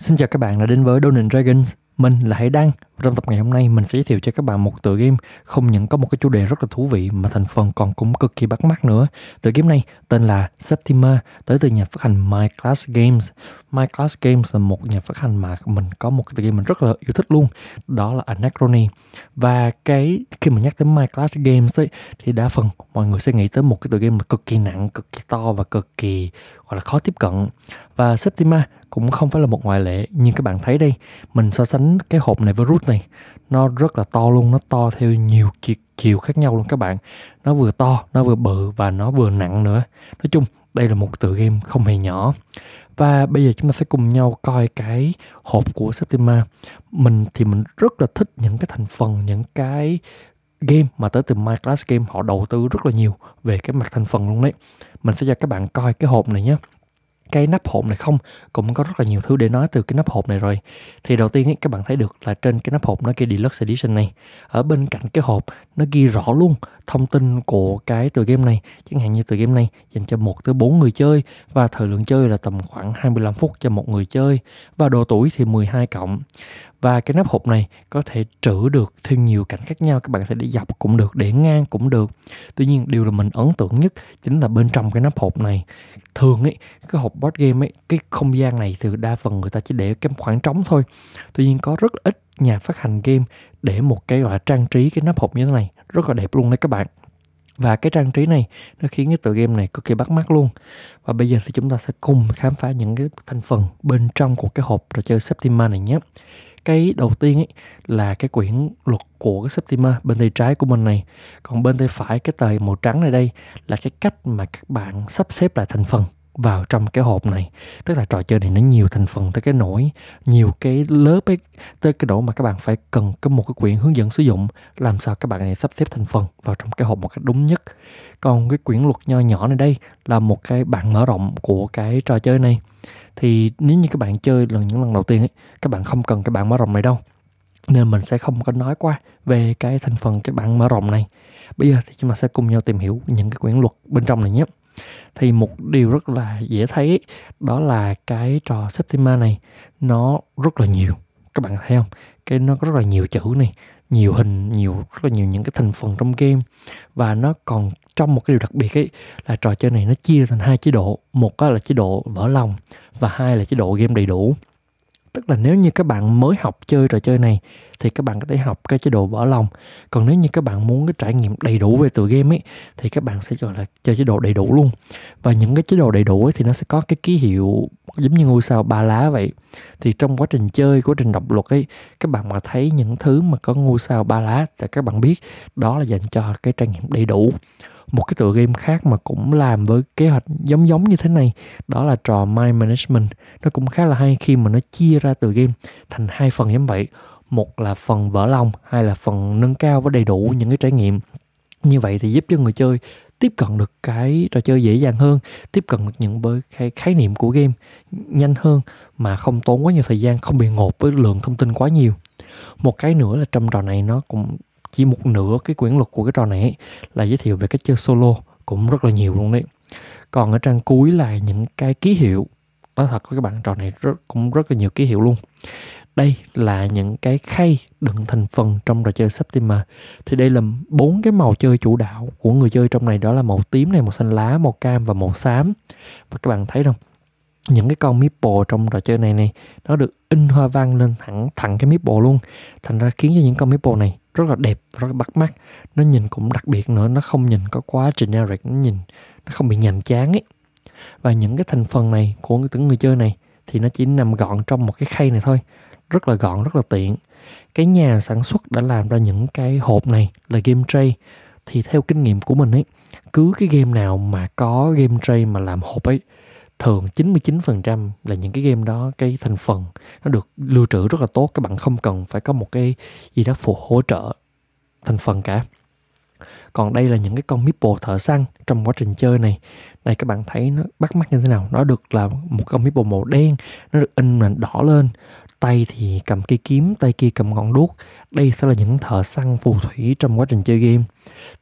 Xin chào các bạn đã đến với Dungeons Dragons mình là Hải Đăng trong tập ngày hôm nay mình sẽ giới thiệu cho các bạn một tựa game không những có một cái chủ đề rất là thú vị mà thành phần còn cũng cực kỳ bắt mắt nữa. Tựa game này tên là Septima tới từ nhà phát hành My Class Games. My Class Games là một nhà phát hành mà mình có một cái tựa game mình rất là yêu thích luôn, đó là Anachrony. Và cái khi mà nhắc tới My Class Games ấy thì đa phần mọi người sẽ nghĩ tới một cái tựa game mà cực kỳ nặng, cực kỳ to và cực kỳ gọi là khó tiếp cận. Và Septima cũng không phải là một ngoại lệ, nhưng các bạn thấy đây, mình so sánh cái hộp này virus này nó rất là to luôn nó to theo nhiều chiều, chiều khác nhau luôn các bạn nó vừa to nó vừa bự và nó vừa nặng nữa nói chung đây là một tựa game không hề nhỏ và bây giờ chúng ta sẽ cùng nhau coi cái hộp của Septima mình thì mình rất là thích những cái thành phần những cái game mà tới từ My Class Game họ đầu tư rất là nhiều về cái mặt thành phần luôn đấy mình sẽ cho các bạn coi cái hộp này nhé cái nắp hộp này không cũng có rất là nhiều thứ để nói từ cái nắp hộp này rồi thì đầu tiên ấy, các bạn thấy được là trên cái nắp hộp nó cái deluxe edition này ở bên cạnh cái hộp nó ghi rõ luôn thông tin của cái tựa game này chẳng hạn như tựa game này dành cho một tới bốn người chơi và thời lượng chơi là tầm khoảng 25 phút cho một người chơi và độ tuổi thì 12 cộng và cái nắp hộp này có thể trữ được theo nhiều cảnh khác nhau các bạn có thể để dọc cũng được để ngang cũng được tuy nhiên điều là mình ấn tượng nhất chính là bên trong cái nắp hộp này thường ấy cái hộp board game ấy cái không gian này từ đa phần người ta chỉ để cái khoảng trống thôi tuy nhiên có rất ít nhà phát hành game để một cái gọi là trang trí cái nắp hộp như thế này rất là đẹp luôn đấy các bạn và cái trang trí này nó khiến cái tựa game này cực kỳ bắt mắt luôn và bây giờ thì chúng ta sẽ cùng khám phá những cái thành phần bên trong của cái hộp trò chơi Septima này nhé cái đầu tiên ấy là cái quyển luật của cái Septima bên tay trái của mình này còn bên tay phải cái tờ màu trắng này đây là cái cách mà các bạn sắp xếp lại thành phần vào trong cái hộp này tức là trò chơi này nó nhiều thành phần tới cái nỗi nhiều cái lớp ấy tới cái độ mà các bạn phải cần có một cái quyển hướng dẫn sử dụng làm sao các bạn này sắp xếp thành phần vào trong cái hộp một cách đúng nhất còn cái quyển luật nho nhỏ này đây là một cái bản mở rộng của cái trò chơi này thì nếu như các bạn chơi lần những lần đầu tiên ấy các bạn không cần cái bản mở rộng này đâu nên mình sẽ không có nói qua về cái thành phần cái bản mở rộng này bây giờ thì chúng ta sẽ cùng nhau tìm hiểu những cái quyển luật bên trong này nhé thì một điều rất là dễ thấy đó là cái trò Septima này nó rất là nhiều các bạn thấy không cái nó có rất là nhiều chữ này nhiều hình nhiều rất là nhiều những cái thành phần trong game và nó còn trong một cái điều đặc biệt ấy là trò chơi này nó chia thành hai chế độ một là chế độ vỡ lòng và hai là chế độ game đầy đủ tức là nếu như các bạn mới học chơi trò chơi này thì các bạn có thể học cái chế độ vỡ lòng còn nếu như các bạn muốn cái trải nghiệm đầy đủ về tựa game ấy thì các bạn sẽ gọi là chơi chế độ đầy đủ luôn và những cái chế độ đầy đủ ấy thì nó sẽ có cái ký hiệu giống như ngôi sao ba lá vậy thì trong quá trình chơi quá trình đọc luật ấy các bạn mà thấy những thứ mà có ngôi sao ba lá thì các bạn biết đó là dành cho cái trải nghiệm đầy đủ một cái tựa game khác mà cũng làm với kế hoạch giống giống như thế này đó là trò mind management nó cũng khá là hay khi mà nó chia ra tựa game thành hai phần giống vậy một là phần vỡ lòng hai là phần nâng cao và đầy đủ những cái trải nghiệm như vậy thì giúp cho người chơi tiếp cận được cái trò chơi dễ dàng hơn tiếp cận được những với cái khái niệm của game nhanh hơn mà không tốn quá nhiều thời gian không bị ngột với lượng thông tin quá nhiều một cái nữa là trong trò này nó cũng chỉ một nửa cái quyển luật của cái trò này là giới thiệu về cách chơi solo cũng rất là nhiều luôn đấy còn ở trang cuối là những cái ký hiệu nói thật với các bạn trò này rất, cũng rất là nhiều ký hiệu luôn đây là những cái khay đựng thành phần trong trò chơi Septima thì đây là bốn cái màu chơi chủ đạo của người chơi trong này đó là màu tím này màu xanh lá màu cam và màu xám và các bạn thấy không những cái con meeple trong trò chơi này này nó được in hoa văn lên thẳng thẳng cái meeple luôn thành ra khiến cho những con meeple này rất là đẹp rất là bắt mắt nó nhìn cũng đặc biệt nữa nó không nhìn có quá generic nó nhìn nó không bị nhàm chán ấy và những cái thành phần này của những người chơi này thì nó chỉ nằm gọn trong một cái khay này thôi rất là gọn rất là tiện cái nhà sản xuất đã làm ra những cái hộp này là game tray thì theo kinh nghiệm của mình ấy cứ cái game nào mà có game tray mà làm hộp ấy thường 99% là những cái game đó cái thành phần nó được lưu trữ rất là tốt các bạn không cần phải có một cái gì đó phụ hỗ trợ thành phần cả còn đây là những cái con Meeple thợ săn trong quá trình chơi này đây các bạn thấy nó bắt mắt như thế nào nó được là một con Meeple màu đen nó được in màn đỏ lên tay thì cầm cây kiếm tay kia cầm ngọn đuốc đây sẽ là những thợ săn phù thủy trong quá trình chơi game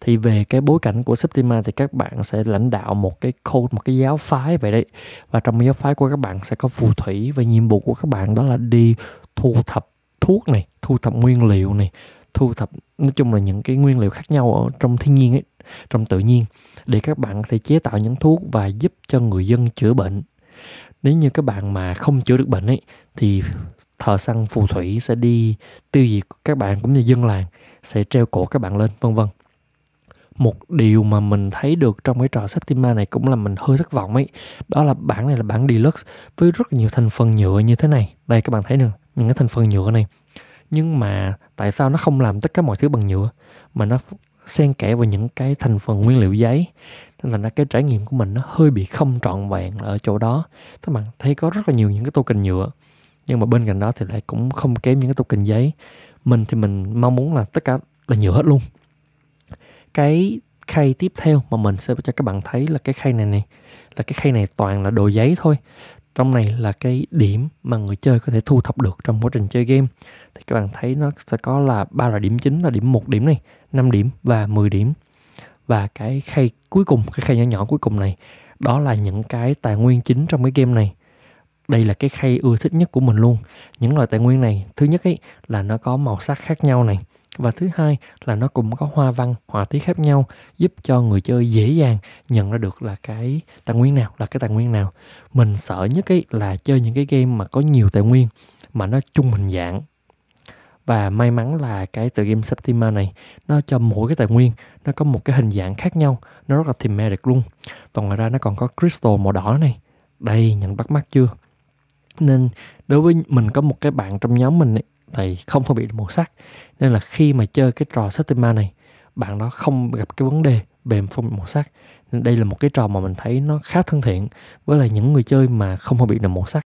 thì về cái bối cảnh của Septima thì các bạn sẽ lãnh đạo một cái cult một cái giáo phái vậy đấy và trong giáo phái của các bạn sẽ có phù thủy và nhiệm vụ của các bạn đó là đi thu thập thuốc này thu thập nguyên liệu này thu thập nói chung là những cái nguyên liệu khác nhau ở trong thiên nhiên ấy trong tự nhiên để các bạn có thể chế tạo những thuốc và giúp cho người dân chữa bệnh nếu như các bạn mà không chữa được bệnh ấy thì thợ săn phù thủy sẽ đi tiêu diệt các bạn cũng như dân làng sẽ treo cổ các bạn lên vân vân một điều mà mình thấy được trong cái trò Septima này cũng là mình hơi thất vọng ấy đó là bản này là bản deluxe với rất nhiều thành phần nhựa như thế này đây các bạn thấy được những cái thành phần nhựa này nhưng mà tại sao nó không làm tất cả mọi thứ bằng nhựa mà nó xen kẽ vào những cái thành phần nguyên liệu giấy nên thành ra cái trải nghiệm của mình nó hơi bị không trọn vẹn ở chỗ đó các bạn thấy có rất là nhiều những cái token nhựa nhưng mà bên cạnh đó thì lại cũng không kém những cái token giấy mình thì mình mong muốn là tất cả là nhựa hết luôn cái khay tiếp theo mà mình sẽ cho các bạn thấy là cái khay này này là cái khay này toàn là đồ giấy thôi trong này là cái điểm mà người chơi có thể thu thập được trong quá trình chơi game thì các bạn thấy nó sẽ có là ba loại điểm chính là điểm một điểm này 5 điểm và 10 điểm và cái khay cuối cùng cái khay nhỏ nhỏ cuối cùng này đó là những cái tài nguyên chính trong cái game này đây là cái khay ưa thích nhất của mình luôn những loại tài nguyên này thứ nhất ấy là nó có màu sắc khác nhau này và thứ hai là nó cũng có hoa văn họa tiết khác nhau giúp cho người chơi dễ dàng nhận ra được là cái tài nguyên nào là cái tài nguyên nào mình sợ nhất ấy là chơi những cái game mà có nhiều tài nguyên mà nó chung hình dạng và may mắn là cái tựa game Septima này nó cho mỗi cái tài nguyên nó có một cái hình dạng khác nhau nó rất là thematic luôn và ngoài ra nó còn có crystal màu đỏ này đây nhận bắt mắt chưa nên đối với mình có một cái bạn trong nhóm mình ấy, thì không phân biệt màu sắc nên là khi mà chơi cái trò Septima này bạn đó không gặp cái vấn đề về phân biệt màu sắc nên đây là một cái trò mà mình thấy nó khá thân thiện với là những người chơi mà không phân biệt được màu sắc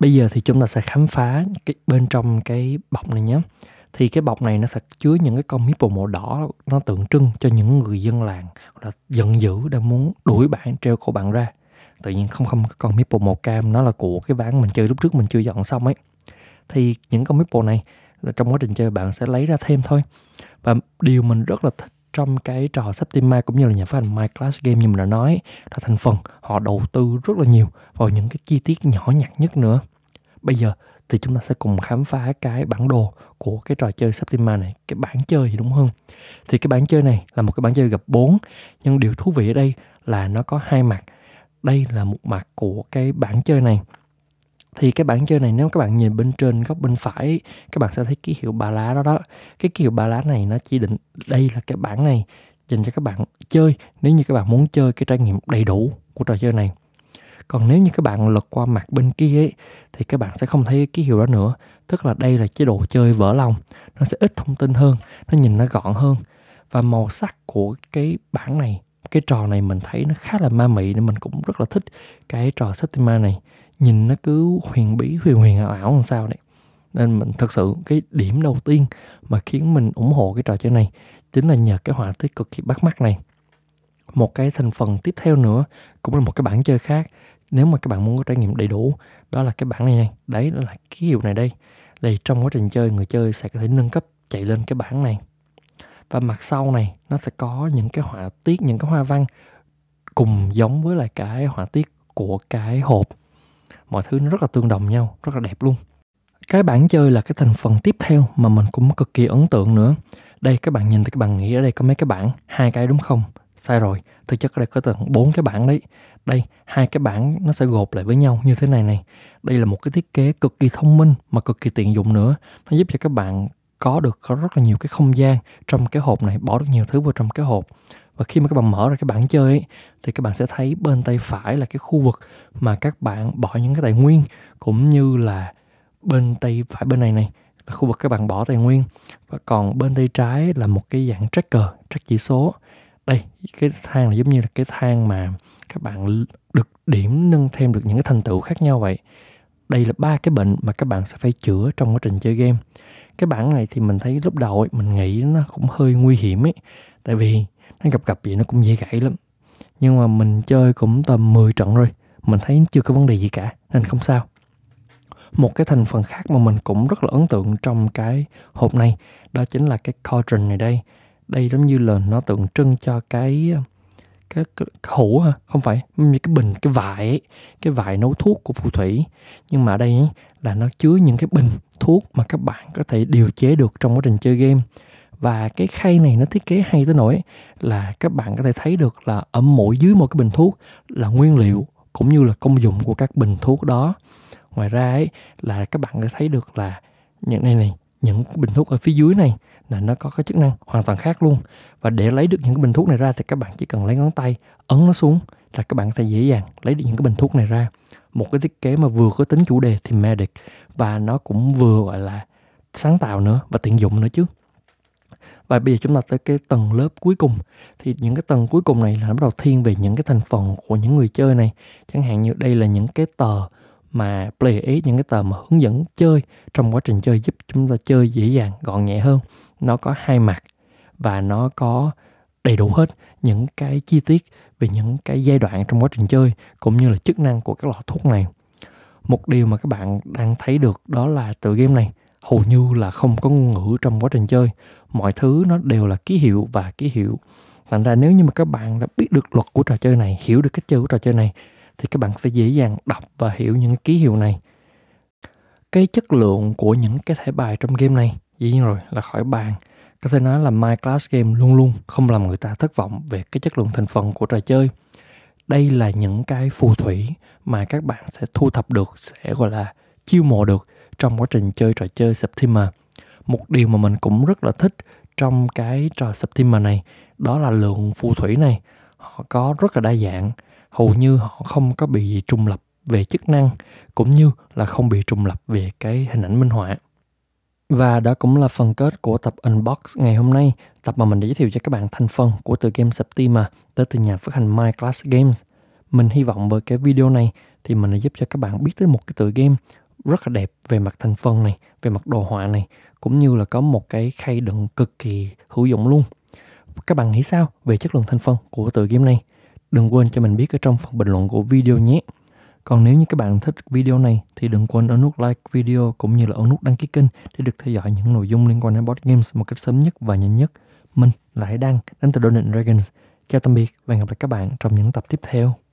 bây giờ thì chúng ta sẽ khám phá cái bên trong cái bọc này nhé thì cái bọc này nó sẽ chứa những cái con meeple màu đỏ nó tượng trưng cho những người dân làng là giận dữ đang muốn đuổi bạn treo cổ bạn ra tự nhiên không không con meeple màu cam nó là của cái ván mình chơi lúc trước mình chưa dọn xong ấy thì những con meeple này là trong quá trình chơi bạn sẽ lấy ra thêm thôi và điều mình rất là thích trong cái trò Septima cũng như là nhà phát hành My Class Game như mình đã nói là thành phần họ đầu tư rất là nhiều vào những cái chi tiết nhỏ nhặt nhất nữa. Bây giờ thì chúng ta sẽ cùng khám phá cái bản đồ của cái trò chơi Septima này, cái bản chơi thì đúng hơn. Thì cái bản chơi này là một cái bản chơi gặp 4, nhưng điều thú vị ở đây là nó có hai mặt. Đây là một mặt của cái bản chơi này thì cái bản chơi này nếu các bạn nhìn bên trên góc bên phải các bạn sẽ thấy ký hiệu ba lá đó đó cái ký hiệu ba lá này nó chỉ định đây là cái bản này dành cho các bạn chơi nếu như các bạn muốn chơi cái trải nghiệm đầy đủ của trò chơi này còn nếu như các bạn lật qua mặt bên kia ấy, thì các bạn sẽ không thấy ký hiệu đó nữa tức là đây là chế độ chơi vỡ lòng nó sẽ ít thông tin hơn nó nhìn nó gọn hơn và màu sắc của cái bản này cái trò này mình thấy nó khá là ma mị nên mình cũng rất là thích cái trò Septima này nhìn nó cứ huyền bí huyền huyền ảo ảo làm sao đấy nên mình thật sự cái điểm đầu tiên mà khiến mình ủng hộ cái trò chơi này chính là nhờ cái họa tiết cực kỳ bắt mắt này một cái thành phần tiếp theo nữa cũng là một cái bản chơi khác nếu mà các bạn muốn có trải nghiệm đầy đủ đó là cái bản này này đấy đó là ký hiệu này đây thì trong quá trình chơi người chơi sẽ có thể nâng cấp chạy lên cái bản này và mặt sau này nó sẽ có những cái họa tiết những cái hoa văn cùng giống với lại cái họa tiết của cái hộp mọi thứ nó rất là tương đồng nhau rất là đẹp luôn cái bản chơi là cái thành phần tiếp theo mà mình cũng cực kỳ ấn tượng nữa đây các bạn nhìn thì các bạn nghĩ ở đây có mấy cái bản hai cái đúng không sai rồi thực chất ở đây có tận bốn cái bản đấy đây hai cái bản nó sẽ gộp lại với nhau như thế này này đây là một cái thiết kế cực kỳ thông minh mà cực kỳ tiện dụng nữa nó giúp cho các bạn có được có rất là nhiều cái không gian trong cái hộp này bỏ được nhiều thứ vào trong cái hộp và khi mà các bạn mở ra cái bảng chơi ấy, thì các bạn sẽ thấy bên tay phải là cái khu vực mà các bạn bỏ những cái tài nguyên cũng như là bên tay phải bên này này là khu vực các bạn bỏ tài nguyên và còn bên tay trái là một cái dạng tracker track chỉ số đây cái thang là giống như là cái thang mà các bạn được điểm nâng thêm được những cái thành tựu khác nhau vậy đây là ba cái bệnh mà các bạn sẽ phải chữa trong quá trình chơi game cái bảng này thì mình thấy lúc đầu ấy, mình nghĩ nó cũng hơi nguy hiểm ấy tại vì nó gặp gặp vậy nó cũng dễ gãy lắm nhưng mà mình chơi cũng tầm 10 trận rồi mình thấy chưa có vấn đề gì cả nên không sao một cái thành phần khác mà mình cũng rất là ấn tượng trong cái hộp này đó chính là cái cauldron này đây đây giống như là nó tượng trưng cho cái cái, cái, cái hũ hả không phải như cái bình cái vải cái vải nấu thuốc của phù thủy nhưng mà đây ấy, là nó chứa những cái bình thuốc mà các bạn có thể điều chế được trong quá trình chơi game và cái khay này nó thiết kế hay tới nỗi là các bạn có thể thấy được là ở mỗi dưới một cái bình thuốc là nguyên liệu cũng như là công dụng của các bình thuốc đó ngoài ra ấy là các bạn có thấy được là những này này những bình thuốc ở phía dưới này là nó có cái chức năng hoàn toàn khác luôn và để lấy được những cái bình thuốc này ra thì các bạn chỉ cần lấy ngón tay ấn nó xuống là các bạn có thể dễ dàng lấy được những cái bình thuốc này ra một cái thiết kế mà vừa có tính chủ đề thì medic và nó cũng vừa gọi là sáng tạo nữa và tiện dụng nữa chứ và bây giờ chúng ta tới cái tầng lớp cuối cùng thì những cái tầng cuối cùng này là bắt đầu thiên về những cái thành phần của những người chơi này chẳng hạn như đây là những cái tờ mà play aid những cái tờ mà hướng dẫn chơi trong quá trình chơi giúp chúng ta chơi dễ dàng gọn nhẹ hơn nó có hai mặt và nó có đầy đủ hết những cái chi tiết về những cái giai đoạn trong quá trình chơi cũng như là chức năng của các lọ thuốc này một điều mà các bạn đang thấy được đó là tựa game này hầu như là không có ngôn ngữ trong quá trình chơi mọi thứ nó đều là ký hiệu và ký hiệu thành ra nếu như mà các bạn đã biết được luật của trò chơi này hiểu được cách chơi của trò chơi này thì các bạn sẽ dễ dàng đọc và hiểu những ký hiệu này cái chất lượng của những cái thẻ bài trong game này dĩ nhiên rồi là khỏi bàn có thể nói là My Class Game luôn luôn không làm người ta thất vọng về cái chất lượng thành phần của trò chơi đây là những cái phù thủy mà các bạn sẽ thu thập được sẽ gọi là chiêu mộ được trong quá trình chơi trò chơi Septima một điều mà mình cũng rất là thích trong cái trò September này đó là lượng phù thủy này họ có rất là đa dạng hầu như họ không có bị trùng lập về chức năng cũng như là không bị trùng lập về cái hình ảnh minh họa và đó cũng là phần kết của tập Unbox ngày hôm nay, tập mà mình giới thiệu cho các bạn thành phần của tựa game Septima tới từ nhà phát hành My Class Games. Mình hy vọng với cái video này thì mình đã giúp cho các bạn biết tới một cái tựa game rất là đẹp về mặt thành phần này, về mặt đồ họa này cũng như là có một cái khay đựng cực kỳ hữu dụng luôn. Các bạn nghĩ sao về chất lượng thành phần của tựa game này? Đừng quên cho mình biết ở trong phần bình luận của video nhé. Còn nếu như các bạn thích video này thì đừng quên ấn nút like video cũng như là ấn nút đăng ký kênh để được theo dõi những nội dung liên quan đến board games một cách sớm nhất và nhanh nhất. Mình là Hải Đăng, đến từ Donut Dragons. Chào tạm biệt và hẹn gặp lại các bạn trong những tập tiếp theo.